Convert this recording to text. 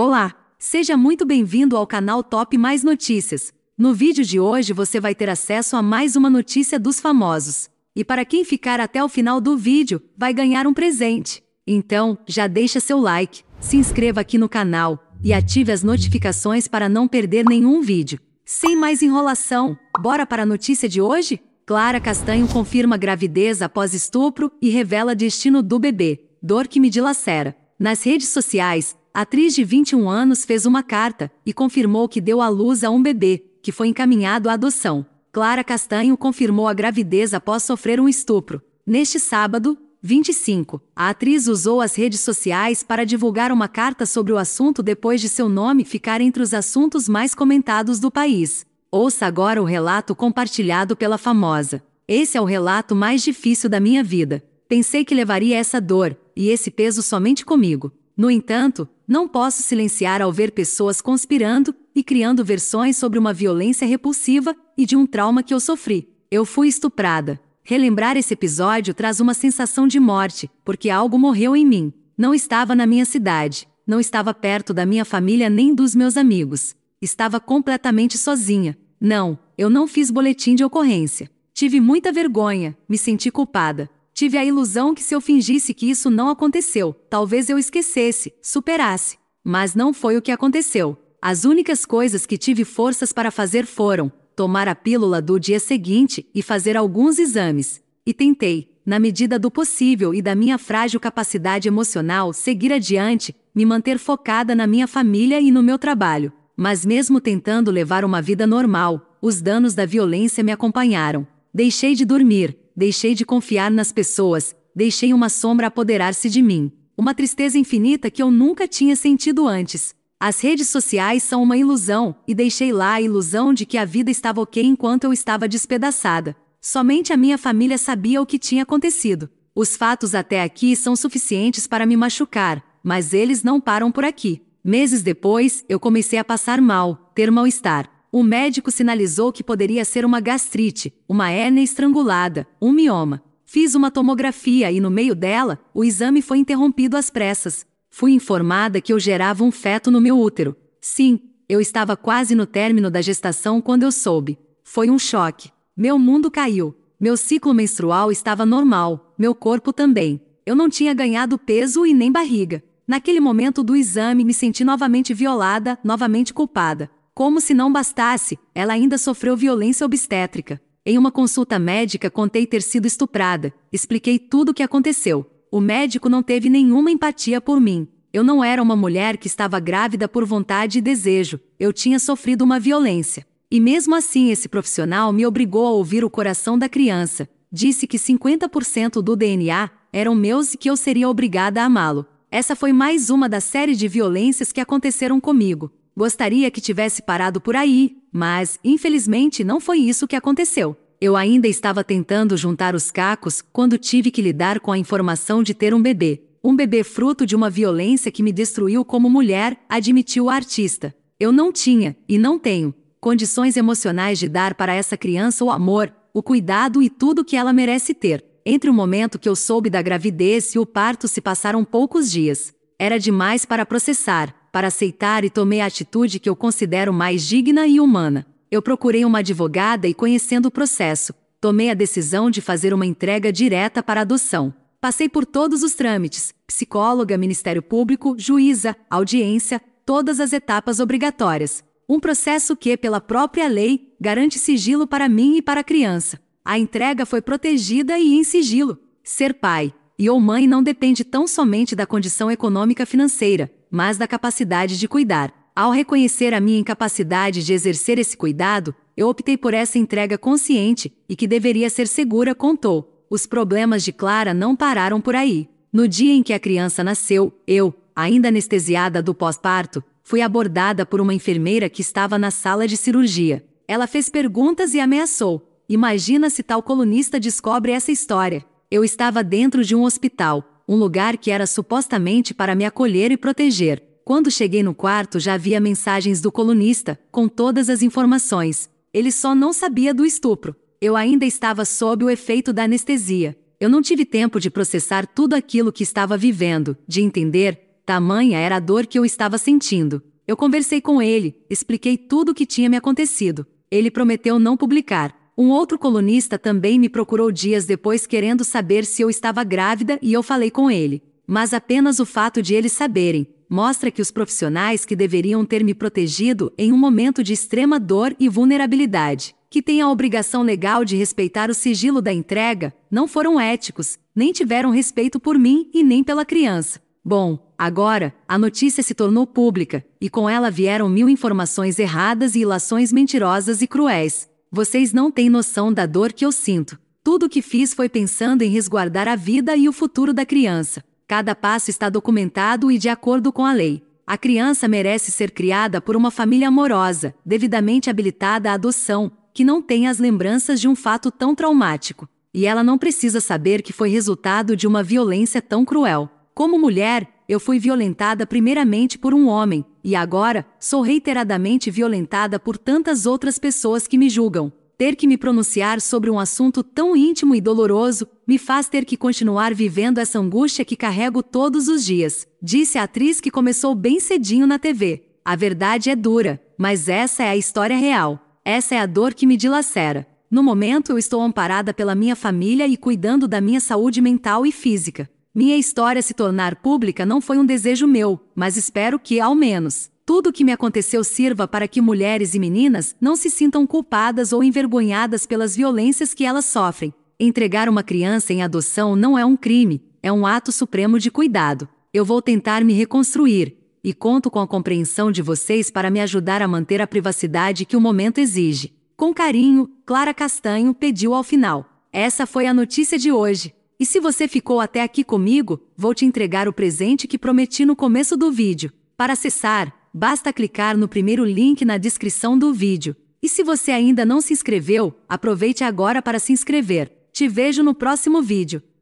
Olá, seja muito bem-vindo ao canal Top Mais Notícias. No vídeo de hoje você vai ter acesso a mais uma notícia dos famosos. E para quem ficar até o final do vídeo, vai ganhar um presente. Então, já deixa seu like, se inscreva aqui no canal e ative as notificações para não perder nenhum vídeo. Sem mais enrolação, bora para a notícia de hoje? Clara Castanho confirma gravidez após estupro e revela destino do bebê, dor que me dilacera. Nas redes sociais, a atriz de 21 anos fez uma carta e confirmou que deu à luz a um bebê, que foi encaminhado à adoção. Clara Castanho confirmou a gravidez após sofrer um estupro. Neste sábado, 25, a atriz usou as redes sociais para divulgar uma carta sobre o assunto depois de seu nome ficar entre os assuntos mais comentados do país. Ouça agora o relato compartilhado pela famosa. Esse é o relato mais difícil da minha vida. Pensei que levaria essa dor e esse peso somente comigo. No entanto, não posso silenciar ao ver pessoas conspirando e criando versões sobre uma violência repulsiva e de um trauma que eu sofri. Eu fui estuprada. Relembrar esse episódio traz uma sensação de morte, porque algo morreu em mim. Não estava na minha cidade, não estava perto da minha família nem dos meus amigos. Estava completamente sozinha. Não, eu não fiz boletim de ocorrência. Tive muita vergonha, me senti culpada. Tive a ilusão que se eu fingisse que isso não aconteceu, talvez eu esquecesse, superasse. Mas não foi o que aconteceu. As únicas coisas que tive forças para fazer foram tomar a pílula do dia seguinte e fazer alguns exames. E tentei, na medida do possível e da minha frágil capacidade emocional, seguir adiante, me manter focada na minha família e no meu trabalho. Mas mesmo tentando levar uma vida normal, os danos da violência me acompanharam. Deixei de dormir, deixei de confiar nas pessoas, deixei uma sombra apoderar-se de mim, uma tristeza infinita que eu nunca tinha sentido antes. As redes sociais são uma ilusão, e deixei lá a ilusão de que a vida estava ok enquanto eu estava despedaçada. Somente a minha família sabia o que tinha acontecido. Os fatos até aqui são suficientes para me machucar, mas eles não param por aqui. Meses depois, eu comecei a passar mal, ter mal-estar o médico sinalizou que poderia ser uma gastrite, uma hérnia estrangulada, um mioma. Fiz uma tomografia e, no meio dela, o exame foi interrompido às pressas. Fui informada que eu gerava um feto no meu útero. Sim, eu estava quase no término da gestação quando eu soube. Foi um choque. Meu mundo caiu. Meu ciclo menstrual estava normal, meu corpo também. Eu não tinha ganhado peso e nem barriga. Naquele momento do exame, me senti novamente violada, novamente culpada. Como se não bastasse, ela ainda sofreu violência obstétrica. Em uma consulta médica contei ter sido estuprada, expliquei tudo o que aconteceu. O médico não teve nenhuma empatia por mim. Eu não era uma mulher que estava grávida por vontade e desejo, eu tinha sofrido uma violência. E mesmo assim, esse profissional me obrigou a ouvir o coração da criança. Disse que 50% do DNA eram meus e que eu seria obrigada a amá-lo. Essa foi mais uma da série de violências que aconteceram comigo. Gostaria que tivesse parado por aí, mas, infelizmente, não foi isso que aconteceu. Eu ainda estava tentando juntar os cacos quando tive que lidar com a informação de ter um bebê. Um bebê fruto de uma violência que me destruiu como mulher, admitiu o artista. Eu não tinha, e não tenho, condições emocionais de dar para essa criança o amor, o cuidado e tudo que ela merece ter. Entre o momento que eu soube da gravidez e o parto se passaram poucos dias. Era demais para processar para aceitar e tomei a atitude que eu considero mais digna e humana. Eu procurei uma advogada e, conhecendo o processo, tomei a decisão de fazer uma entrega direta para adoção. Passei por todos os trâmites: psicóloga, Ministério Público, juíza, audiência, todas as etapas obrigatórias. Um processo que, pela própria lei, garante sigilo para mim e para a criança. A entrega foi protegida e em sigilo. Ser pai e ou mãe não depende tão somente da condição econômica financeira, mas da capacidade de cuidar. Ao reconhecer a minha incapacidade de exercer esse cuidado, eu optei por essa entrega consciente e que deveria ser segura, contou. Os problemas de Clara não pararam por aí. No dia em que a criança nasceu, eu, ainda anestesiada do pós-parto, fui abordada por uma enfermeira que estava na sala de cirurgia. Ela fez perguntas e ameaçou. Imagina se tal colunista descobre essa história. Eu estava dentro de um hospital, um lugar que era supostamente para me acolher e proteger. Quando cheguei no quarto já havia mensagens do colunista, com todas as informações. Ele só não sabia do estupro. Eu ainda estava sob o efeito da anestesia. Eu não tive tempo de processar tudo aquilo que estava vivendo, de entender, tamanha era a dor que eu estava sentindo. Eu conversei com ele, expliquei tudo o que tinha me acontecido. Ele prometeu não publicar. Um outro colunista também me procurou dias depois querendo saber se eu estava grávida e eu falei com ele. Mas apenas o fato de eles saberem mostra que os profissionais que deveriam ter me protegido em um momento de extrema dor e vulnerabilidade, que têm a obrigação legal de respeitar o sigilo da entrega, não foram éticos, nem tiveram respeito por mim e nem pela criança. Bom, agora, a notícia se tornou pública, e com ela vieram mil informações erradas e ilações mentirosas e cruéis, vocês não têm noção da dor que eu sinto. Tudo o que fiz foi pensando em resguardar a vida e o futuro da criança. Cada passo está documentado e de acordo com a lei. A criança merece ser criada por uma família amorosa, devidamente habilitada à adoção, que não tenha as lembranças de um fato tão traumático. E ela não precisa saber que foi resultado de uma violência tão cruel. Como mulher, eu fui violentada primeiramente por um homem, e agora sou reiteradamente violentada por tantas outras pessoas que me julgam. Ter que me pronunciar sobre um assunto tão íntimo e doloroso me faz ter que continuar vivendo essa angústia que carrego todos os dias, disse a atriz que começou bem cedinho na TV. A verdade é dura, mas essa é a história real. Essa é a dor que me dilacera. No momento, eu estou amparada pela minha família e cuidando da minha saúde mental e física. Minha história se tornar pública não foi um desejo meu, mas espero que, ao menos, tudo o que me aconteceu sirva para que mulheres e meninas não se sintam culpadas ou envergonhadas pelas violências que elas sofrem. Entregar uma criança em adoção não é um crime, é um ato supremo de cuidado. Eu vou tentar me reconstruir, e conto com a compreensão de vocês para me ajudar a manter a privacidade que o momento exige. Com carinho, Clara Castanho pediu ao final. Essa foi a notícia de hoje. E se você ficou até aqui comigo, vou te entregar o presente que prometi no começo do vídeo. Para acessar, basta clicar no primeiro link na descrição do vídeo. E se você ainda não se inscreveu, aproveite agora para se inscrever. Te vejo no próximo vídeo.